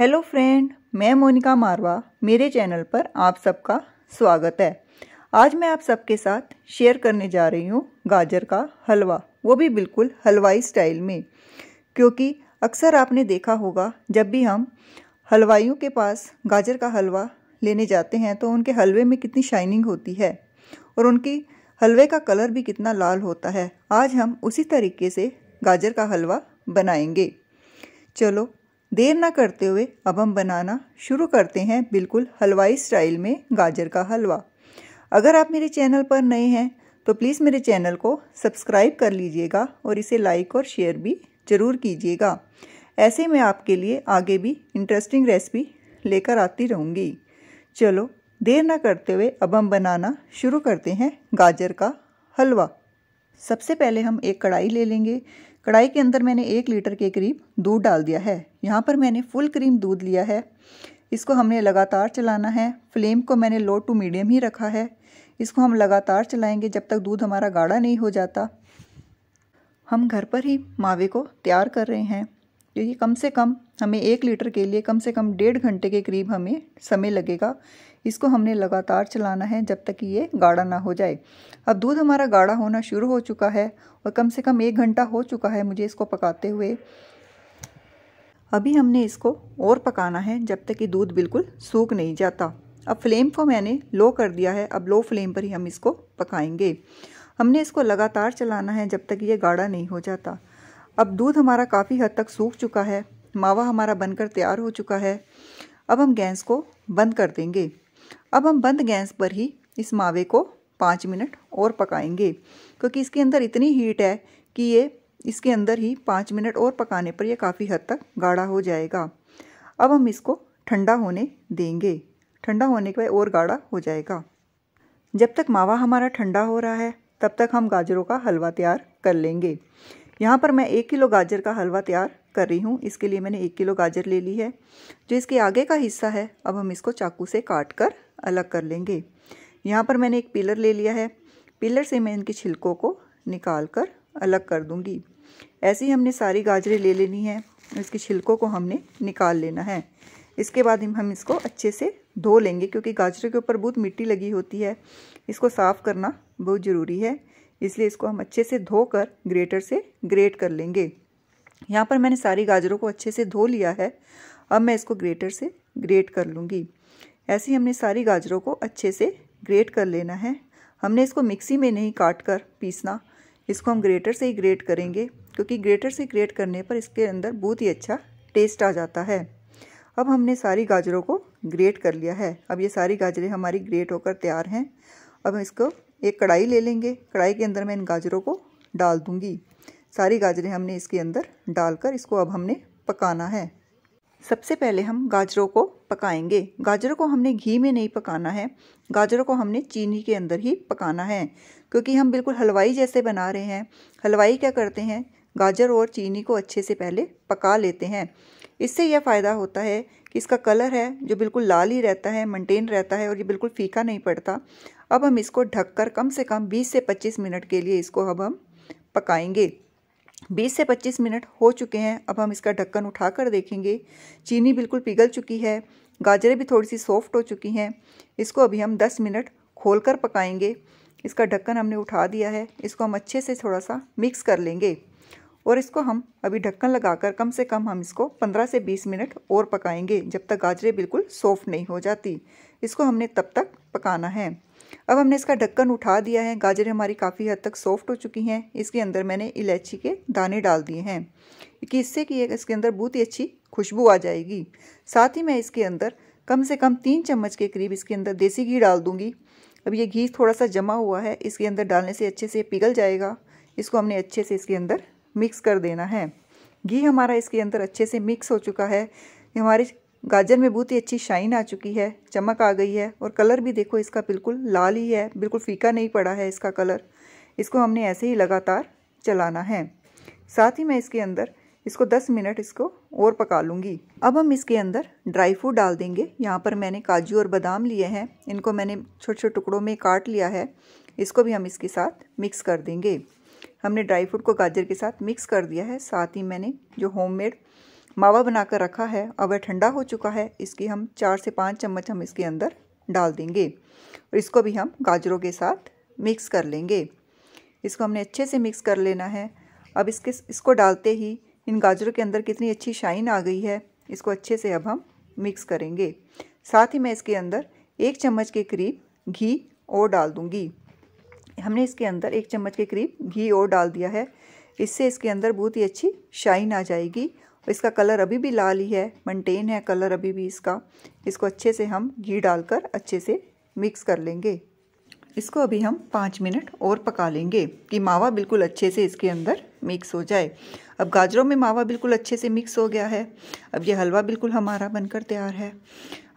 hello friend मैं मोनिका मारवा मेरे channel पर आप सबका स्वागत है आज मैं आप सबके साथ शेयर करने जा रही हूँ गाजर का हलवा वो भी बिल्कुल हलवाई स्टाइल में क्योंकि अक्सर आपने देखा होगा जब भी हम हलवाइयों के पास गाजर का हलवा लेने जाते हैं तो उनके हलवे में कितनी शाइनिंग होती है और उनकी हलवे का कलर भी कितना लाल होता है आज हम उसी तरीके से गाजर का हलवा बनाएंगे चलो देर ना करते हुए अब हम बनाना शुरू करते हैं बिल्कुल हलवाई स्टाइल में गाजर का हलवा अगर आप मेरे चैनल पर नए हैं तो प्लीज़ मेरे चैनल को सब्सक्राइब कर लीजिएगा और इसे लाइक और शेयर भी ज़रूर कीजिएगा ऐसे मैं आपके लिए आगे भी इंटरेस्टिंग रेसिपी लेकर आती रहूँगी चलो देर ना करते हुए अब हम बनाना शुरू करते हैं गाजर का हलवा सबसे पहले हम एक कढ़ाई ले लेंगे कढ़ाई के अंदर मैंने एक लीटर के करीब दूध डाल दिया है यहाँ पर मैंने फुल क्रीम दूध लिया है इसको हमने लगातार चलाना है फ्लेम को मैंने लो टू मीडियम ही रखा है इसको हम लगातार चलाएंगे जब तक दूध हमारा गाढ़ा नहीं हो जाता हम घर पर ही मावे को तैयार कर रहे हैं क्योंकि कम से कम हमें एक लीटर के लिए कम से कम डेढ़ घंटे के करीब हमें समय लगेगा इसको हमने लगातार चलाना है जब तक कि ये गाढ़ा ना हो जाए अब दूध हमारा गाढ़ा होना शुरू हो चुका है और कम से कम एक घंटा हो चुका है मुझे इसको पकाते हुए अभी हमने इसको और पकाना है जब तक कि दूध बिल्कुल सूख नहीं जाता अब फ्लेम को मैंने लो कर दिया है अब लो फ्लेम पर ही हम इसको पकाएंगे हमने इसको लगातार चलाना है जब तक ये गाढ़ा नहीं हो जाता अब दूध हमारा काफ़ी हद तक सूख चुका है मावा हमारा बनकर तैयार हो चुका है अब हम गैस को बंद कर देंगे अब हम बंद गैस पर ही इस मावे को पाँच मिनट और पकाएंगे क्योंकि इसके अंदर इतनी हीट है कि ये इसके अंदर ही पाँच मिनट और पकाने पर यह काफ़ी हद तक गाढ़ा हो जाएगा अब हम इसको ठंडा होने देंगे ठंडा होने के बाद और गाढ़ा हो जाएगा जब तक मावा हमारा ठंडा हो रहा है तब तक हम गाजरों का हलवा तैयार कर लेंगे यहाँ पर मैं एक किलो गाजर का हलवा तैयार कर रही हूँ इसके लिए मैंने एक किलो गाजर ले ली है जो इसके आगे का हिस्सा है अब हम इसको चाकू से काट कर अलग कर लेंगे यहाँ पर मैंने एक पिलर ले लिया है पिलर से मैं इनके छिलकों को निकाल कर अलग कर दूँगी ऐसे ही हमने सारी गाजरें ले लेनी है इसके छिलकों को हमने निकाल लेना है इसके बाद हम इसको अच्छे से धो लेंगे क्योंकि गाजरे के ऊपर बहुत मिट्टी लगी होती है इसको साफ़ करना बहुत ज़रूरी है इसलिए इसको हम अच्छे से धोकर ग्रेटर से ग्रेट कर लेंगे यहाँ पर मैंने सारी गाजरों को अच्छे से धो लिया है अब मैं इसको ग्रेटर से ग्रेट कर लूँगी ऐसे ही हमने सारी गाजरों को अच्छे से ग्रेट कर लेना है हमने इसको मिक्सी में नहीं काट कर पीसना इसको हम ग्रेटर से ही ग्रेट करेंगे क्योंकि ग्रेटर से ग्रेट करने पर इसके अंदर बहुत ही अच्छा टेस्ट आ जाता है अब हमने सारी गाजरों को ग्रेट कर लिया है अब ये सारी गाजरें हमारी ग्रेट होकर तैयार हैं अब इसको एक कढ़ाई ले लेंगे कढ़ाई के अंदर मैं इन गाजरों को डाल दूँगी सारी गाजरें हमने इसके अंदर डालकर इसको अब हमने पकाना है सबसे पहले हम गाजरों को पकाएंगे गाजरों को हमने घी में नहीं पकाना है गाजरों को हमने चीनी के अंदर ही पकाना है क्योंकि हम बिल्कुल हलवाई जैसे बना रहे हैं हलवाई क्या करते हैं गाजर और चीनी को अच्छे से पहले पका लेते हैं इससे यह फ़ायदा होता है कि इसका कलर है जो बिल्कुल लाल ही रहता है मेंटेन रहता है और ये बिल्कुल फीका नहीं पड़ता अब हम इसको ढककर कम से कम 20 से 25 मिनट के लिए इसको अब हम पकाएंगे 20 से 25 मिनट हो चुके हैं अब हम इसका ढक्कन उठाकर देखेंगे चीनी बिल्कुल पिघल चुकी है गाजरें भी थोड़ी सी सॉफ्ट हो चुकी हैं इसको अभी हम 10 मिनट खोलकर पकाएंगे इसका ढक्कन हमने उठा दिया है इसको हम अच्छे से थोड़ा सा मिक्स कर लेंगे और इसको हम अभी ढक्कन लगाकर कम से कम हम इसको 15 से 20 मिनट और पकाएंगे जब तक गाजरें बिल्कुल सॉफ्ट नहीं हो जाती इसको हमने तब तक पकाना है अब हमने इसका ढक्कन उठा दिया है गाजरें हमारी काफ़ी हद तक सॉफ्ट हो चुकी हैं इसके अंदर मैंने इलायची के दाने डाल दिए हैं कि इससे कि इसके अंदर बहुत ही अच्छी खुशबू आ जाएगी साथ ही मैं इसके अंदर कम से कम तीन चम्मच के करीब इसके अंदर देसी घी डाल दूँगी अब ये घी थोड़ा सा जमा हुआ है इसके अंदर डालने से अच्छे से पिघल जाएगा इसको हमने अच्छे से इसके अंदर मिक्स कर देना है घी हमारा इसके अंदर अच्छे से मिक्स हो चुका है हमारी गाजर में बहुत ही अच्छी शाइन आ चुकी है चमक आ गई है और कलर भी देखो इसका बिल्कुल लाल ही है बिल्कुल फीका नहीं पड़ा है इसका कलर इसको हमने ऐसे ही लगातार चलाना है साथ ही मैं इसके अंदर इसको 10 मिनट इसको और पका लूँगी अब हम इसके अंदर ड्राई फ्रूट डाल देंगे यहाँ पर मैंने काजू और बादाम लिए हैं इनको मैंने छोटे छोटे टुकड़ों में काट लिया है इसको भी हम इसके साथ मिक्स कर देंगे हमने ड्राई फ्रूट को गाजर के साथ मिक्स कर दिया है साथ ही मैंने जो होममेड मावा बनाकर रखा है अब वह ठंडा हो चुका है इसकी हम चार से पाँच चम्मच हम इसके अंदर डाल देंगे और इसको भी हम गाजरों के साथ मिक्स कर लेंगे इसको हमने अच्छे से मिक्स कर लेना है अब इसके इसको डालते ही इन गाजरों के अंदर कितनी अच्छी शाइन आ गई है इसको अच्छे से अब हम मिक्स करेंगे साथ ही मैं इसके अंदर एक चम्मच के करीब घी और डाल दूँगी हमने इसके अंदर एक चम्मच के करीब घी और डाल दिया है इससे इसके अंदर बहुत ही अच्छी शाइन आ जाएगी इसका कलर अभी भी लाल ही है मेंटेन है कलर अभी भी इसका इसको अच्छे से हम घी डालकर अच्छे से मिक्स कर लेंगे इसको अभी हम पाँच मिनट और पका लेंगे कि मावा बिल्कुल अच्छे से इसके अंदर मिक्स हो जाए अब गाजरों में मावा बिल्कुल अच्छे से मिक्स हो गया है अब यह हलवा बिल्कुल हमारा बनकर तैयार है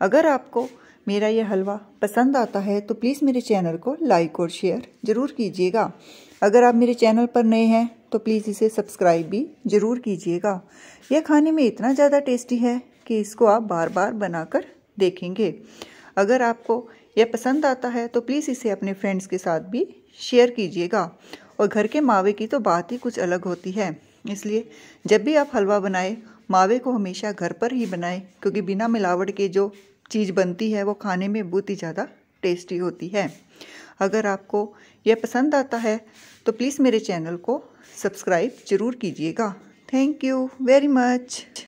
अगर आपको मेरा यह हलवा पसंद आता है तो प्लीज़ मेरे चैनल को लाइक और शेयर ज़रूर कीजिएगा अगर आप मेरे चैनल पर नए हैं तो प्लीज़ इसे सब्सक्राइब भी ज़रूर कीजिएगा यह खाने में इतना ज़्यादा टेस्टी है कि इसको आप बार बार बनाकर देखेंगे अगर आपको यह पसंद आता है तो प्लीज़ इसे अपने फ्रेंड्स के साथ भी शेयर कीजिएगा और घर के मावे की तो बात ही कुछ अलग होती है इसलिए जब भी आप हलवा बनाएं मावे को हमेशा घर पर ही बनाएं क्योंकि बिना मिलावट के जो चीज़ बनती है वो खाने में बहुत ही ज़्यादा टेस्टी होती है अगर आपको यह पसंद आता है तो प्लीज़ मेरे चैनल को सब्सक्राइब ज़रूर कीजिएगा थैंक यू वेरी मच